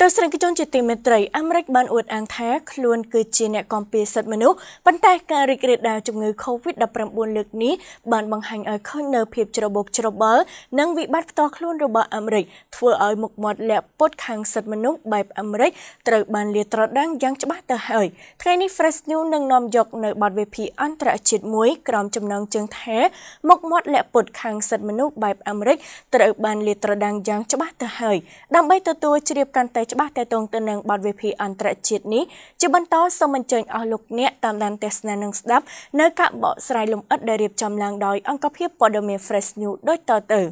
ទស្សនិកជនជាទីមេត្រីអាមេរិកបានអួតអាងថាខ្លួនគឺជាអ្នកគាំពារសិទ្ធិមនុស្សប៉ុន្តែការរីករាលដាលជំងឺ Covid-19 លើកនេះបានបង្ហាញឲ្យឃើញនៅភាពច្របូកច្របល់និងវិបត្តិផ្ទាល់ខ្លួនរបស់អាមេរិកធ្វើឲ្យមុខមាត់លាក់ពុតខាងសិទ្ធិមនុស្សបែបអាមេរិក ត្រូវបានលាតត្រដាងយ៉ាងច្បាស់ទៅហើយថ្ងៃនេះ Fresh News នឹងនាំយកនៅបទវេភាគអន្តរជាតិមួយក្រោមចំណងជើងថាមុខមាត់លាក់ពុតខាងសិទ្ធិមនុស្សបែបអាមេរិកត្រូវបានលាតត្រដាងយ៉ាងច្បាស់ទៅហើយដើម្បីទទួលជ្រាបកាន់តែច្បាស់ទាក់ទងទៅនឹងបទវិភាគអន្តរជាតិនេះជាបន្តសូមអញ្ជើញអស់លោកអ្នកតាមដានទស្សនានិងស្ដាប់នៅការបកស្រាយលំអិតដែលរៀបចំឡើងដោយអង្គភាពព័ត៌មាន Fresh News ដូចតទៅ។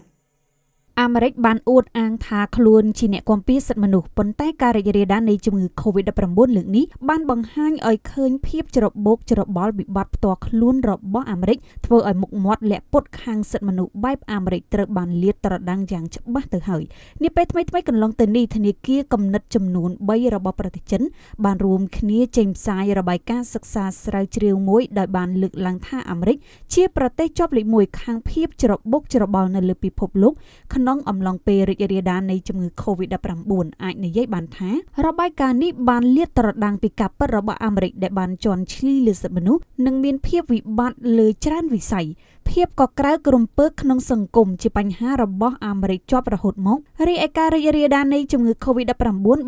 អាមេរិកបានអួតអាងថាខ្លួនជាអ្នកគាំពារសិទ្ធិមនុស្សប៉ុន្តែការរីករាលដាលនៃជំងឺ Covid-19 លើកនេះបានបង្ហាញឲ្យឃើញភាពច្របូកច្របល់វិបត្តិផ្ទាល់ខ្លួនរបស់អាមេរិក ធ្វើឲ្យមុខមាត់លាក់ពុតខាងសិទ្ធិមនុស្សបែបអាមេរិកត្រូវបានលាតត្រដាងយ៉ាងច្បាស់ទៅហើយនេះពេលថ្មីៗកន្លងទៅនេះធនាគារកំណត់ចំនួន3របស់ប្រទេសចិនបានរួមគ្នាចេញផ្សាយរបាយការណ៍សិក្សាស្រាវជ្រាវមួយដោយបានលើកឡើងថាអាមេរិកជាប្រទេសជាប់លេខ1ខាងភាពច្របូកច្របល់នៅលើពិភពលោកក្នុងក្នុងអំឡុងពេលរីករាលដាលនៃជំងឺ Covid-19 អាចនិយាយបានថារបាយការណ៍នេះបានលាតត្រដាងពីការពិតរបស់អាមេរិកដែលបានជន់ឈ្លីលើសិទ្ធិមនុស្សនិងមានភាពវិបត្តិលើច្រើនវិស័យភាពកក្រៅក្រំពើក្នុងសង្គមជាបញ្ហារបស់អាមេរិកជាប់រហូតមករីឯការរីករាលដាលនៃជំងឺ Covid-19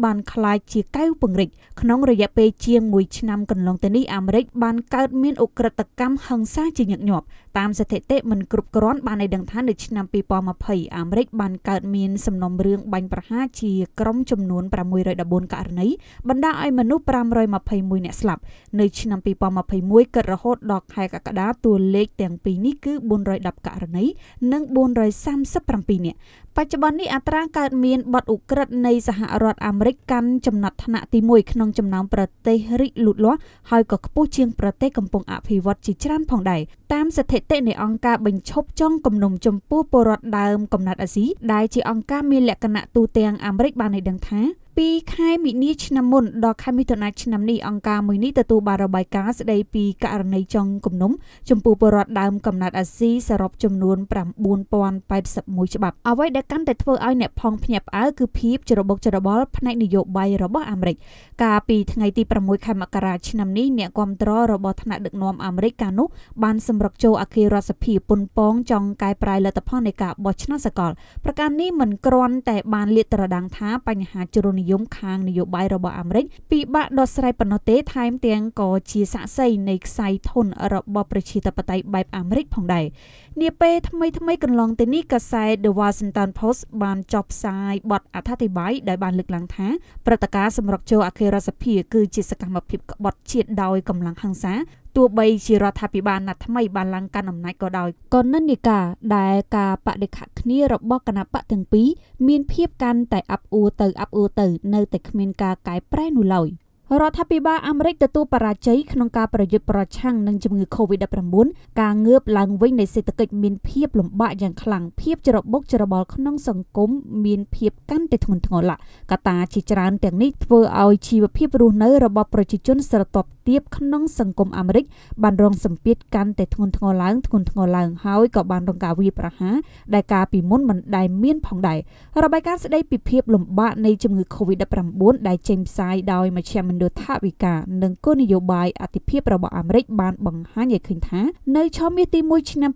បានក្លាយជាកែវពង្រីកក្នុងរយៈពេលជាង1ឆ្នាំកន្លងទៅនេះអាមេរិកបានកើតមានអ ுக ្រិតកម្មហិង្សាជាញឹកញាប់តាមស្ថិតិមិនគ្រប់គ្រាន់បានឲ្យដឹងថានៅឆ្នាំ2020អាមេរិកបានកើតមានសំណុំរឿងបាញ់ប្រហារជាក្រុមចំនួន614ករណីបណ្ដាលឲ្យមនុស្ស521អ្នកស្លាប់នៅឆ្នាំ2021កើតរហូតដល់ខែកក្កដាតួលេខទាំងពីរនេះគឺ410ករណីនិង437នាក់បច្ចុប្បន្ននេះអត្រាកើតមានបទឧក្រិដ្ឋនៃសហរដ្ឋអាមេរិកកាន់ចំណាត់ថ្នាក់ទី1ក្នុងចំណោមប្រទេសរីកលូតលាស់ហើយក៏ខ្ពស់ជាងប្រទេសកំពុងអភិវឌ្ឍជាច្រើនផងដែរតាមស្ថិតិនៃអង្គការបញ្ឈប់ចងគំនុំចំពោះពលរដ្ឋដើមកំណត់អាស៊ីដែលជាអង្គការមានលក្ខណៈទូទាំងអាមេរិកបានឲ្យដឹងថាពីខែមីនាឆ្នាំមុនដល់ខែមិថុនាឆ្នាំនេះអង្គការមួយនេះទទួលបានរបាយការណ៍ស្ដីពីករណីចងគំនុំចំពោះពលរដ្ឋដើមកំណត់អាស៊ីសរុបចំនួន9081ច្បាប់អ្វីដែលកាន់តែធ្វើឲ្យអ្នកផងភ្ញាក់ផ្អើលគឺភាពច្របូកច្របល់ផ្នែកនយោបាយរបស់អាមេរិកកាលពីថ្ងៃទី6ខែមករាឆ្នាំនេះអ្នកគាំទ្ររបស់ថ្នាក់ដឹកនាំអាមេរិកកាលនោះបានសម្រុកចូលអគាររដ្ឋសភាពុនប៉ងចង់កែប្រែលទ្ធផលនៃការបោះឆ្នោតសកលប្រការនេះមិនគ្រាន់តែបានលាតត្រដាងថាបញ្ហាជ្រុលនយោយមខាងនយោបាយរបស់អាមេរិកពិបាកដោះស្រាយប៉ុណ្ណោះទេថែមទាំងក៏ជាសាក្សីនៃខ្សែធន របស់ប្រជាធិបតេយ្យបែបអាមេរិក ផងដែរនាពេលថ្មីថ្មីកន្លងទៅនេះកាសែត The Washington Post បានចុះផ្សាយបទអត្ថាធិប្បាយដែលបានលើកឡើងថាព្រឹត្តិការណ៍សម្រុកចូលអខេរដ្ឋសភាគឺជាសកម្មភាពក្បត់ជាតិដោយកម្លាំងហិង្សាទោះបីជារដ្ឋាភិបាលណាត់ថ្មីបានឡើងកាន់អំណាចក៏ដោយក៏និន្នាការដែលការបដិខៈគ្នារបស់គណៈបកទាំងពីរមានភាពកាន់តែអាប់អួរទៅអាប់អួរទៅ នៅតែគ្មានការកែប្រែនោះឡើយ។រដ្ឋាភិបាលអាមេរិកទទួលបរាជ័យក្នុងការប្រយុទ្ធប្រឆាំងនឹងជំងឺ Covid-19 ការងើបឡើងវិញនៃសេដ្ឋកិច្ចមានភាពលំបាកយ៉ាងខ្លាំងភាពច្របូកច្របល់ក្នុងសង្គមមានភាពកាន់តែធ្ងន់ធ្ងរឡាកត្តាជាច្រើនទាំងនេះធ្វើឲ្យជីវភាពរស់នៅរបស់ប្រជាជនស្រទាប់ទាបក្នុងសង្គមអាមេរិកបានរងសម្ពាធកាន់តែធ្ងន់ធ្ងរឡើងធ្ងន់ធ្ងរឡើងហើយក៏បានរងការវាយប្រហារដែលកាលពីមុនមិនដែលមានផងដែររបាយការណ៍ស្ដីពីភាពលំបាកនៃជំងឺ Covid-19 ដែលចេញផ្សាយដោយមជ្ឈមណ្ឌលលើថវិកានិងគោលនយោបាយអតិភិបរបស់អាមេរិកបានបង្ហាញឲ្យឃើញថានៅឆមាសទី1ឆ្នាំ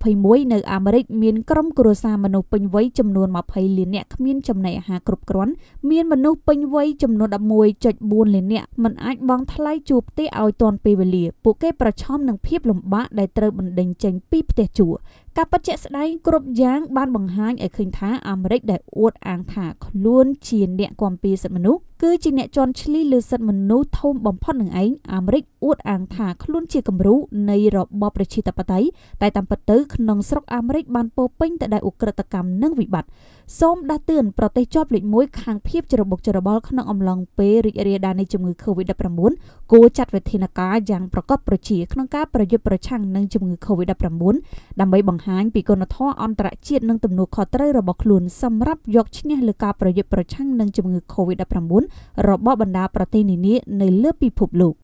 2021នៅអាមេរិកមានក្រុមគ្រួសារមនុស្សពេញវ័យចំនួន20លាននាក់គ្មានចំណីអាហារគ្រប់គ្រាន់មានមនុស្សពេញវ័យចំនួន11.4លាននាក់មិនអាចបង់ថ្លៃជួលផ្ទះឲ្យទាន់ពេលវេលាពួកគេប្រឈមនឹងភាពលំបាកដែលត្រូវបណ្ដេញចេញពីផ្ទះជួលការពិតជាក់ស្ដែងគ្រប់យ៉ាងបានបង្ហាញឲ្យឃើញថាអាមេរិកដែលអួតអាងថាខ្លួនជាអ្នកគាំពារសិទ្ធិមនុស្សគឺជាអ្នកជន់ឈ្លីលើសិទ្ធិមនុស្សធំបំផុតនឹងឯងអាមេរិកអួតអាងថាខ្លួនជាគំរូនៃរបបប្រជាធិបតេយ្យតែតាមពិតទៅក្នុងស្រុកអាមេរិកបានពោពេញទៅដោយឧក្រិដ្ឋកម្មនិងវិបត្តិសូមដាស់តឿនប្រទេសជាប់លេខ1ខាងភាពច្របូកច្របល់ក្នុងអំឡុងពេលរីករាលដាលនៃជំងឺ Covid-19 គួរចាត់វិធានការយ៉ាងប្រកបប្រជាក្នុងការប្រយុទ្ធប្រឆាំងនឹងជំងឺ Covid-19 ដើម្បីបង្ហាញពីគុណធម៌អន្តរជាតិនិងទំនួលខុសត្រូវរបស់ខ្លួនសម្រាប់យកឈ្នះលើការប្រយុទ្ធប្រឆាំងនឹងជំងឺ Covid-19 របស់បណ្ដាប្រទេសនានានៅលើពិភពលោក